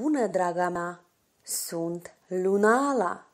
bună, draga mea! Sunt Lunala!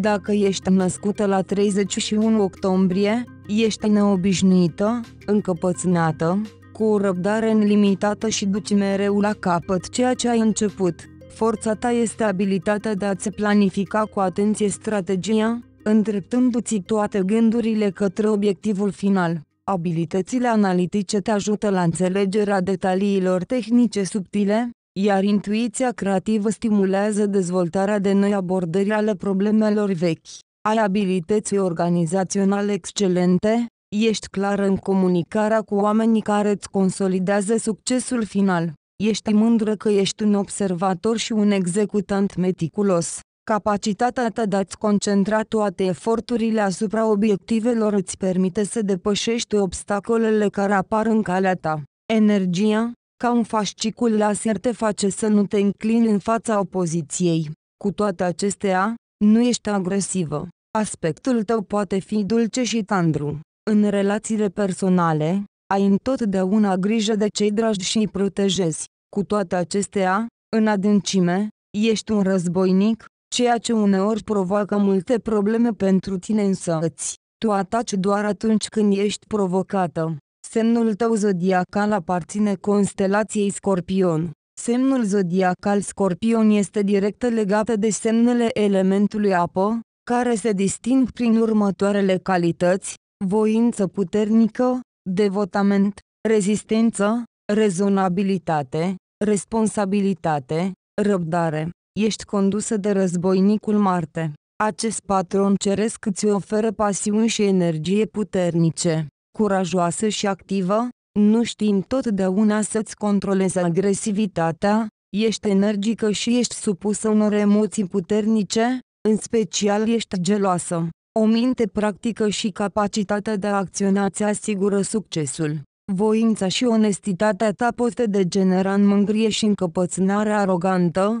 Dacă ești născută la 31 octombrie, ești neobișnuită, încăpățânată, cu o răbdare nelimitată și duci mereu la capăt ceea ce ai început. Forța ta este abilitatea de a-ți planifica cu atenție strategia, îndreptându-ți toate gândurile către obiectivul final. Abilitățile analitice te ajută la înțelegerea detaliilor tehnice subtile, iar intuiția creativă stimulează dezvoltarea de noi abordări ale problemelor vechi. Ai abilități organizaționale excelente, ești clar în comunicarea cu oamenii care îți consolidează succesul final. Ești mândră că ești un observator și un executant meticulos. Capacitatea ta de a-ți concentra toate eforturile asupra obiectivelor îți permite să depășești obstacolele care apar în calea ta. Energia, ca un fascicul laser te face să nu te înclini în fața opoziției. Cu toate acestea, nu ești agresivă. Aspectul tău poate fi dulce și tandru. În relațiile personale, ai întotdeauna grijă de cei dragi și îi protejezi. Cu toate acestea, în adâncime, ești un războinic, ceea ce uneori provoacă multe probleme pentru tine însăți. Tu ataci doar atunci când ești provocată. Semnul tău zodiacal aparține constelației Scorpion. Semnul zodiacal Scorpion este direct legat de semnele elementului apă, care se disting prin următoarele calități, voință puternică, devotament, rezistență, rezonabilitate, responsabilitate, răbdare ești condusă de războinicul Marte. Acest patron ceresc îți oferă pasiuni și energie puternice, curajoasă și activă, nu știm totdeauna să-ți controlezi agresivitatea, ești energică și ești supusă unor emoții puternice, în special ești geloasă. O minte practică și capacitatea de a acționa ți asigură succesul. Voința și onestitatea ta pot degenera în mângrie și încăpățânare arogantă,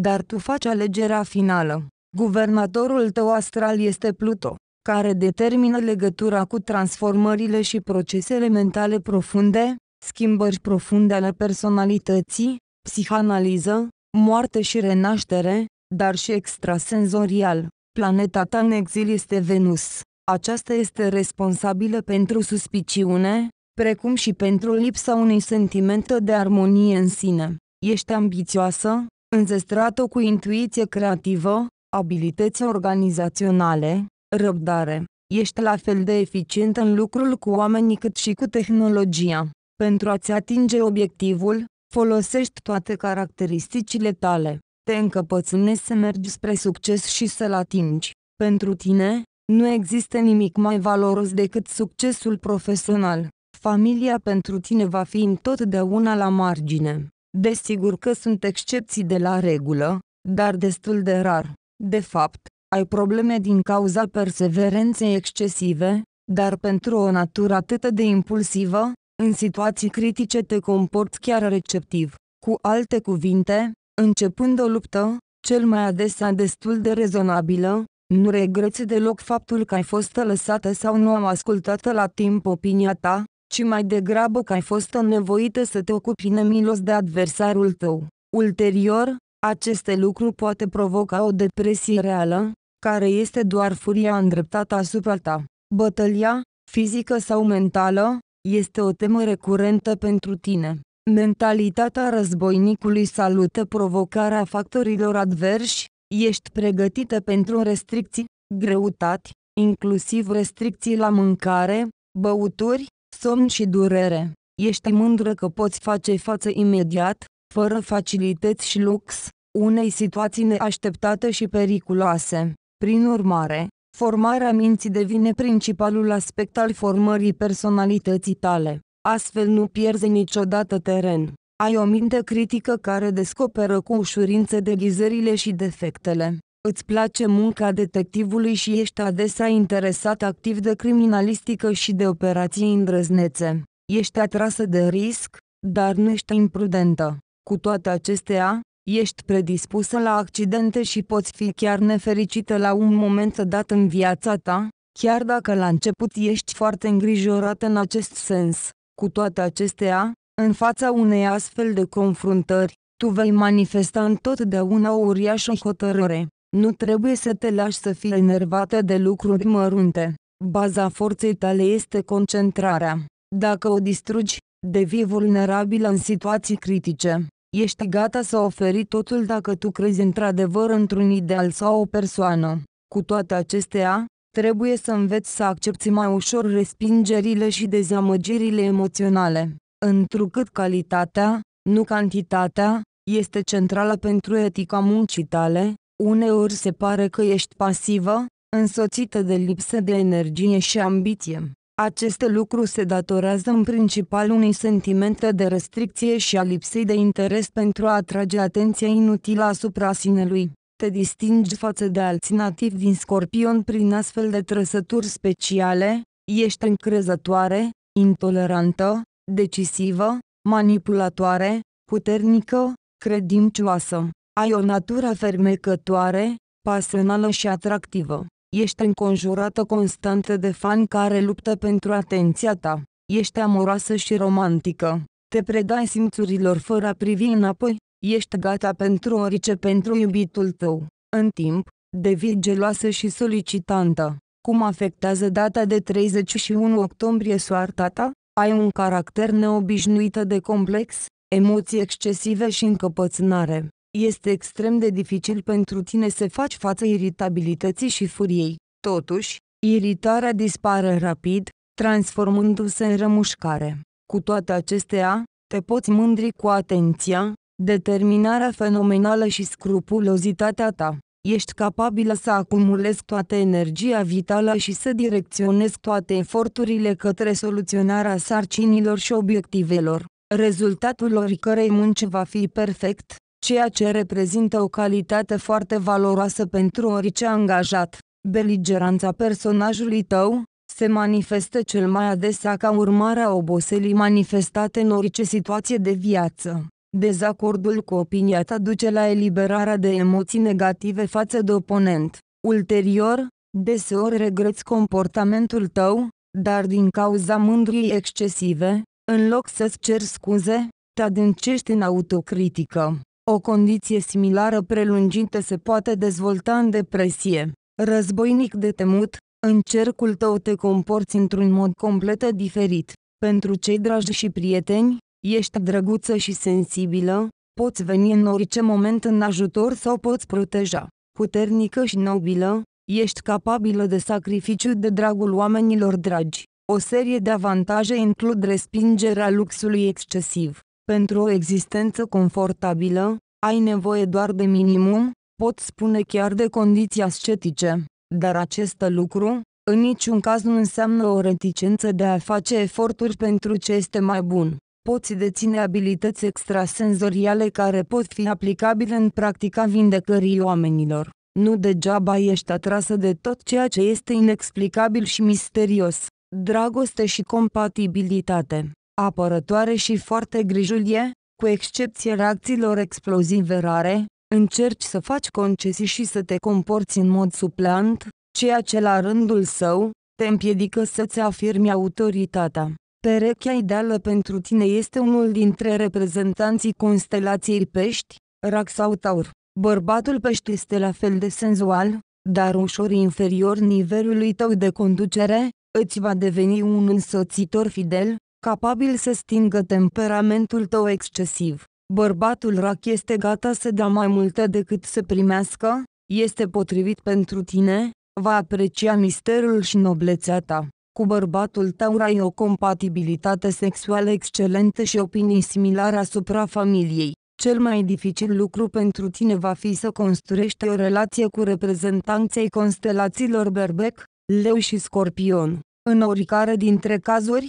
dar tu faci alegerea finală. Guvernatorul tău astral este Pluto, care determină legătura cu transformările și procesele mentale profunde, schimbări profunde ale personalității, psihanaliză, moarte și renaștere, dar și extrasenzorial. Planeta ta în exil este Venus. Aceasta este responsabilă pentru suspiciune, precum și pentru lipsa unui sentiment de armonie în sine. Ești ambițioasă, înzestrată cu intuiție creativă, abilități organizaționale, răbdare. Ești la fel de eficient în lucrul cu oamenii cât și cu tehnologia. Pentru a-ți atinge obiectivul, folosești toate caracteristicile tale. Te încăpățânezi să mergi spre succes și să-l atingi. Pentru tine, nu există nimic mai valoros decât succesul profesional. Familia pentru tine va fi întotdeauna la margine. Desigur că sunt excepții de la regulă, dar destul de rar. De fapt, ai probleme din cauza perseverenței excesive, dar pentru o natură atât de impulsivă, în situații critice te comporți chiar receptiv. Cu alte cuvinte, începând o luptă, cel mai adesea destul de rezonabilă, nu regreți deloc faptul că ai fost lăsată sau nu am ascultat la timp opinia ta, ci mai degrabă că ai fost nevoită să te ocupi nemilos de adversarul tău. Ulterior, aceste lucruri poate provoca o depresie reală, care este doar furia îndreptată asupra ta. Bătălia, fizică sau mentală, este o temă recurentă pentru tine. Mentalitatea războinicului salută provocarea factorilor adversi, ești pregătită pentru restricții, greutăți, inclusiv restricții la mâncare, băuturi, somn și durere. Ești mândră că poți face față imediat, fără facilități și lux, unei situații neașteptate și periculoase. Prin urmare, formarea minții devine principalul aspect al formării personalității tale. Astfel nu pierzi niciodată teren. Ai o minte critică care descoperă cu ușurință deghizările și defectele. Îți place munca detectivului și ești adesea interesat activ de criminalistică și de operații îndrăznețe. Ești atrasă de risc, dar nu ești imprudentă. Cu toate acestea, ești predispusă la accidente și poți fi chiar nefericită la un moment dat în viața ta, chiar dacă la început ești foarte îngrijorată în acest sens. Cu toate acestea, în fața unei astfel de confruntări, tu vei manifesta întotdeauna o uriașă hotărâre. Nu trebuie să te lași să fii enervată de lucruri mărunte. Baza forței tale este concentrarea. Dacă o distrugi, devii vulnerabilă în situații critice. Ești gata să oferi totul dacă tu crezi într-adevăr într-un ideal sau o persoană. Cu toate acestea, trebuie să înveți să accepti mai ușor respingerile și dezamăgirile emoționale, întrucât calitatea, nu cantitatea, este centrală pentru etica muncii tale, Uneori se pare că ești pasivă, însoțită de lipsă de energie și ambiție. Aceste lucruri se datorează în principal unui sentiment de restricție și a lipsei de interes pentru a atrage atenția inutilă asupra sinelui. Te distingi față de alții nativi din scorpion prin astfel de trăsături speciale, ești încrezătoare, intolerantă, decisivă, manipulatoare, puternică, credincioasă. Ai o natură fermecătoare, pasională și atractivă. Ești înconjurată constant de fani care luptă pentru atenția ta. Ești amoroasă și romantică. Te predai simțurilor fără a privi înapoi. Ești gata pentru orice pentru iubitul tău. În timp, devii geloasă și solicitantă. Cum afectează data de 31 octombrie soarta ta? Ai un caracter neobișnuit de complex, emoții excesive și încăpățânare. Este extrem de dificil pentru tine să faci față iritabilității și furiei. Totuși, iritarea dispare rapid, transformându-se în rămușcare. Cu toate acestea, te poți mândri cu atenția, determinarea fenomenală și scrupulozitatea ta. Ești capabilă să acumulezi toată energia vitală și să direcționezi toate eforturile către soluționarea sarcinilor și obiectivelor, rezultatul oricărei munci va fi perfect, ceea ce reprezintă o calitate foarte valoroasă pentru orice angajat. Beligeranța personajului tău se manifestă cel mai adesea ca urmare a oboselii manifestate în orice situație de viață. Dezacordul cu opinia ta duce la eliberarea de emoții negative față de oponent. Ulterior, deseori regreți comportamentul tău, dar din cauza mândriei excesive, în loc să-ți ceri scuze, te adâncești în autocritică. O condiție similară prelungită se poate dezvolta în depresie. Războinic de temut, în cercul tău te comporți într-un mod complet diferit. Pentru cei dragi și prieteni, ești drăguță și sensibilă, poți veni în orice moment în ajutor sau poți proteja. Puternică și nobilă, ești capabilă de sacrificiu de dragul oamenilor dragi. O serie de avantaje includ respingerea luxului excesiv, pentru o existență confortabilă, ai nevoie doar de minimum, pot spune chiar de condiții ascetice, dar acest lucru, în niciun caz nu înseamnă o reticență de a face eforturi pentru ce este mai bun. Poți deține abilități extrasenzoriale care pot fi aplicabile în practica vindecării oamenilor. Nu degeaba ești atrasă de tot ceea ce este inexplicabil și misterios. Dragoste și compatibilitate apărătoare și foarte grijulie, cu excepție reacțiilor explozive rare, încerci să faci concesii și să te comporți în mod suplant, ceea ce la rândul său, te împiedică să-ți afirmi autoritatea. Perechea ideală pentru tine este unul dintre reprezentanții constelației pești, rac sau taur. Bărbatul pești este la fel de senzual, dar ușor inferior nivelului tău de conducere, îți va deveni un însoțitor fidel, capabil să stingă temperamentul tău excesiv. Bărbatul rac este gata să dea mai multe decât să primească, este potrivit pentru tine, va aprecia misterul și noblețea ta. Cu bărbatul tău ai o compatibilitate sexuală excelentă și opinii similare asupra familiei. Cel mai dificil lucru pentru tine va fi să construiești o relație cu reprezentanții constelațiilor berbec, leu și scorpion. În oricare dintre cazuri,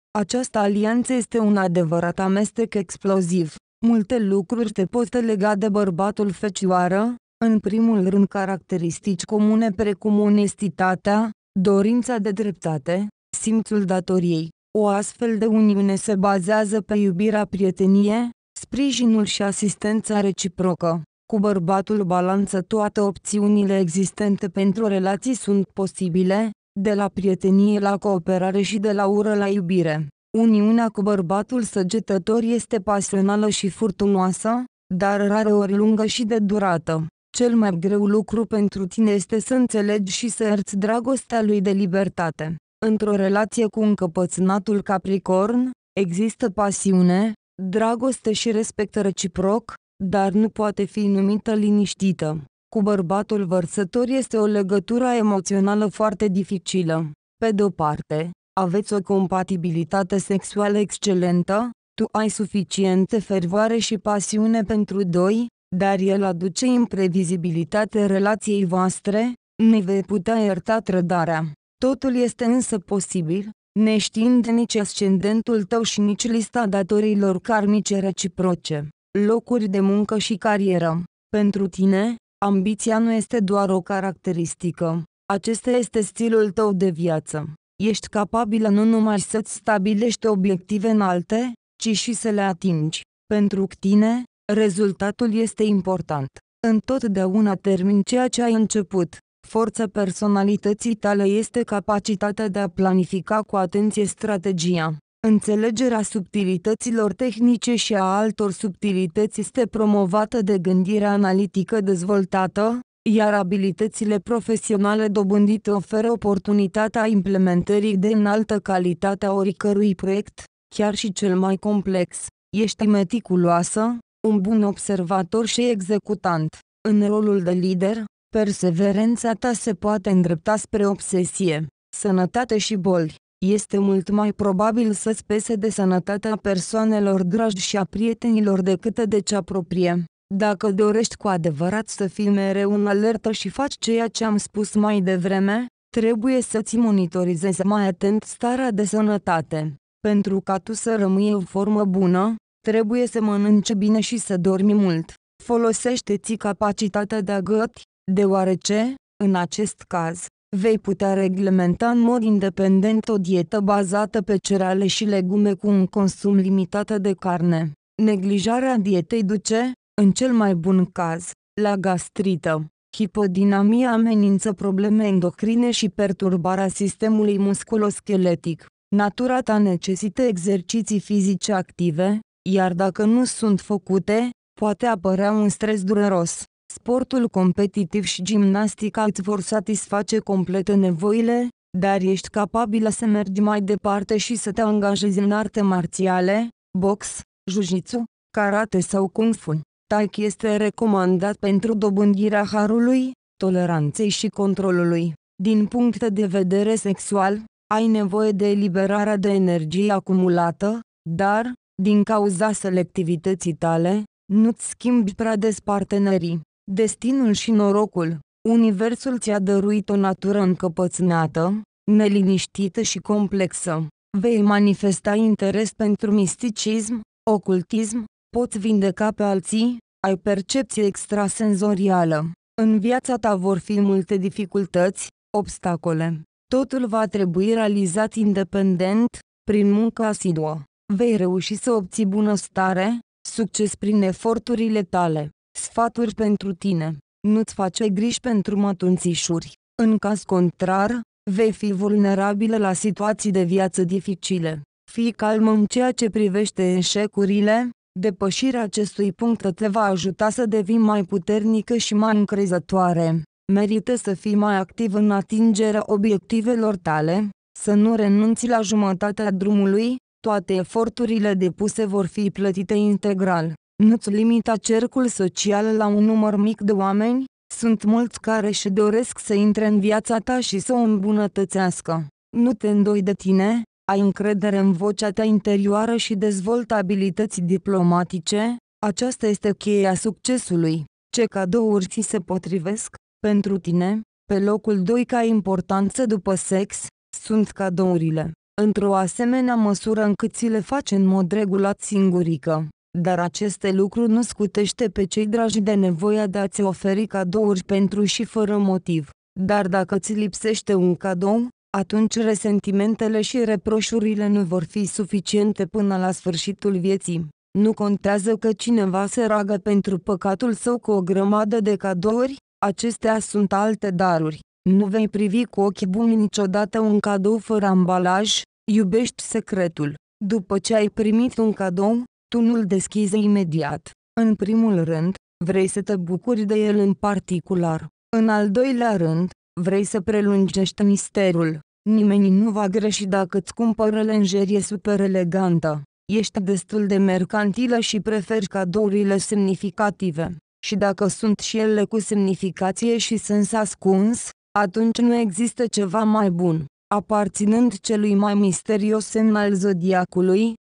această alianță este un adevărat amestec exploziv. Multe lucruri te pot lega de bărbatul fecioară, în primul rând caracteristici comune precum onestitatea, dorința de dreptate, simțul datoriei. O astfel de uniune se bazează pe iubirea prietenie, sprijinul și asistența reciprocă. Cu bărbatul balanță toate opțiunile existente pentru relații sunt posibile, de la prietenie la cooperare și de la ură la iubire. Uniunea cu bărbatul săgetător este pasională și furtunoasă, dar rareori lungă și de durată. Cel mai greu lucru pentru tine este să înțelegi și să erți dragostea lui de libertate. Într-o relație cu încăpățânatul Capricorn, există pasiune, dragoste și respect reciproc, dar nu poate fi numită liniștită. Cu bărbatul vărsător este o legătură emoțională foarte dificilă. Pe de-o parte, aveți o compatibilitate sexuală excelentă, tu ai suficiente fervoare și pasiune pentru doi, dar el aduce imprevizibilitate relației voastre, ne vei putea ierta trădarea. Totul este însă posibil, neștiind nici ascendentul tău și nici lista datorilor karmice reciproce, locuri de muncă și carieră. Pentru tine, Ambiția nu este doar o caracteristică. Acesta este stilul tău de viață. Ești capabilă nu numai să-ți stabilești obiective înalte, ci și să le atingi. Pentru tine, rezultatul este important. Întotdeauna termin ceea ce ai început. Forța personalității tale este capacitatea de a planifica cu atenție strategia, Înțelegerea subtilităților tehnice și a altor subtilități este promovată de gândirea analitică dezvoltată, iar abilitățile profesionale dobândite oferă oportunitatea implementării de înaltă calitate a oricărui proiect, chiar și cel mai complex. Ești meticuloasă, un bun observator și executant. În rolul de lider, perseverența ta se poate îndrepta spre obsesie, sănătate și boli este mult mai probabil să-ți pese de sănătatea persoanelor dragi și a prietenilor decât de cea proprie. Dacă dorești cu adevărat să fii mereu în alertă și faci ceea ce am spus mai devreme, trebuie să-ți monitorizezi mai atent starea de sănătate. Pentru ca tu să rămâi în formă bună, trebuie să mănânci bine și să dormi mult. Folosește-ți capacitatea de a găti, deoarece, în acest caz, Vei putea reglementa în mod independent o dietă bazată pe cereale și legume cu un consum limitat de carne. Neglijarea dietei duce, în cel mai bun caz, la gastrită. Hipodinamia amenință probleme endocrine și perturbarea sistemului musculoscheletic. Natura ta necesită exerciții fizice active, iar dacă nu sunt făcute, poate apărea un stres dureros. Sportul competitiv și gimnastica îți vor satisface complet nevoile, dar ești capabilă să mergi mai departe și să te angajezi în arte marțiale, box, jiu karate sau kung fu. Taik este recomandat pentru dobândirea harului, toleranței și controlului. Din punct de vedere sexual, ai nevoie de eliberarea de energie acumulată, dar, din cauza selectivității tale, nu-ți schimbi prea des partenerii. Destinul și norocul Universul ți-a dăruit o natură încăpățânată, neliniștită și complexă. Vei manifesta interes pentru misticism, ocultism, poți vindeca pe alții, ai percepție extrasenzorială. În viața ta vor fi multe dificultăți, obstacole. Totul va trebui realizat independent, prin muncă asiduă. Vei reuși să obții bunăstare, succes prin eforturile tale. Sfaturi pentru tine. Nu-ți face griji pentru mătunțișuri. În caz contrar, vei fi vulnerabilă la situații de viață dificile. Fii calm în ceea ce privește eșecurile, depășirea acestui punct te va ajuta să devii mai puternică și mai încrezătoare. Merită să fii mai activ în atingerea obiectivelor tale, să nu renunți la jumătatea drumului, toate eforturile depuse vor fi plătite integral. Nu-ți limita cercul social la un număr mic de oameni, sunt mulți care își doresc să intre în viața ta și să o îmbunătățească. Nu te îndoi de tine, ai încredere în vocea ta interioară și dezvoltă abilități diplomatice, aceasta este cheia succesului. Ce cadouri ți se potrivesc, pentru tine, pe locul 2 ca importanță după sex, sunt cadourile, într-o asemenea măsură încât ți le faci în mod regulat singurică dar aceste lucruri nu scutește pe cei dragi de nevoia de a-ți oferi cadouri pentru și fără motiv. Dar dacă ți lipsește un cadou, atunci resentimentele și reproșurile nu vor fi suficiente până la sfârșitul vieții. Nu contează că cineva se ragă pentru păcatul său cu o grămadă de cadouri, acestea sunt alte daruri. Nu vei privi cu ochi buni niciodată un cadou fără ambalaj, iubești secretul. După ce ai primit un cadou, tu nu-l deschizi imediat. În primul rând, vrei să te bucuri de el în particular. În al doilea rând, vrei să prelungești misterul. Nimeni nu va greși dacă îți cumpără lenjerie super elegantă. Ești destul de mercantilă și preferi cadourile semnificative. Și dacă sunt și ele cu semnificație și sens ascuns, atunci nu există ceva mai bun. Aparținând celui mai misterios semn al zodiacului,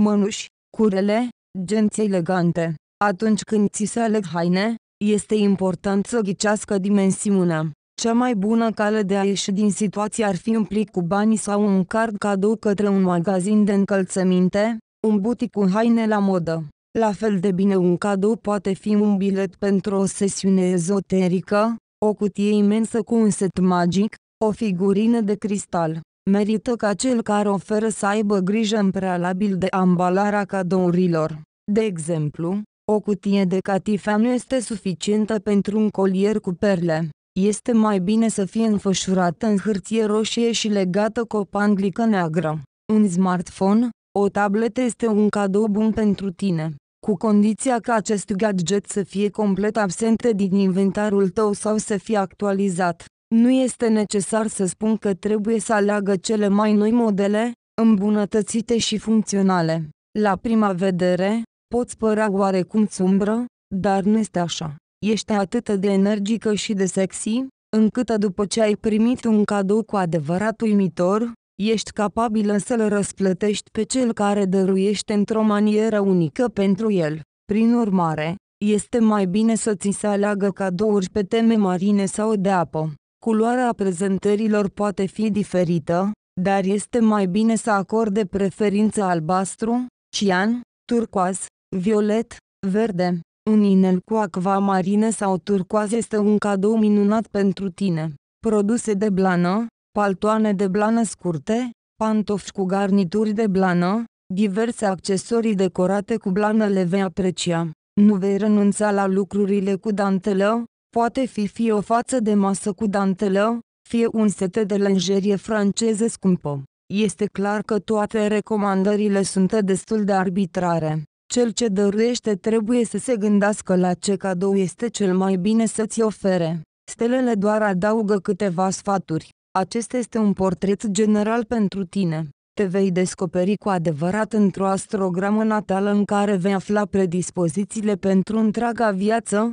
mănuși, curele, genți elegante. Atunci când ți se aleg haine, este important să ghicească dimensiunea. Cea mai bună cale de a ieși din situație ar fi un plic cu bani sau un card cadou către un magazin de încălțăminte, un butic cu haine la modă. La fel de bine un cadou poate fi un bilet pentru o sesiune ezoterică, o cutie imensă cu un set magic, o figurină de cristal merită ca cel care oferă să aibă grijă în prealabil de ambalarea cadourilor. De exemplu, o cutie de catifea nu este suficientă pentru un colier cu perle. Este mai bine să fie înfășurată în hârtie roșie și legată cu o panglică neagră. Un smartphone, o tabletă este un cadou bun pentru tine, cu condiția ca acest gadget să fie complet absent din inventarul tău sau să fie actualizat. Nu este necesar să spun că trebuie să aleagă cele mai noi modele, îmbunătățite și funcționale. La prima vedere, poți părea oarecum sumbră, dar nu este așa. Ești atât de energică și de sexy, încât după ce ai primit un cadou cu adevărat uimitor, ești capabilă să-l răsplătești pe cel care dăruiește într-o manieră unică pentru el. Prin urmare, este mai bine să ți se aleagă cadouri pe teme marine sau de apă. Culoarea prezentărilor poate fi diferită, dar este mai bine să acorde preferință albastru, cian, turcoaz, violet, verde. Un inel cu acvamarine sau turcoaz este un cadou minunat pentru tine. Produse de blană, paltoane de blană scurte, pantofi cu garnituri de blană, diverse accesorii decorate cu blană le vei aprecia. Nu vei renunța la lucrurile cu dantelă, Poate fi fie o față de masă cu dantelă, fie un set de lenjerie franceză scumpă. Este clar că toate recomandările sunt destul de arbitrare. Cel ce dăruiește trebuie să se gândească la ce cadou este cel mai bine să-ți ofere. Stelele doar adaugă câteva sfaturi. Acesta este un portret general pentru tine. Te vei descoperi cu adevărat într-o astrogramă natală în care vei afla predispozițiile pentru întreaga viață,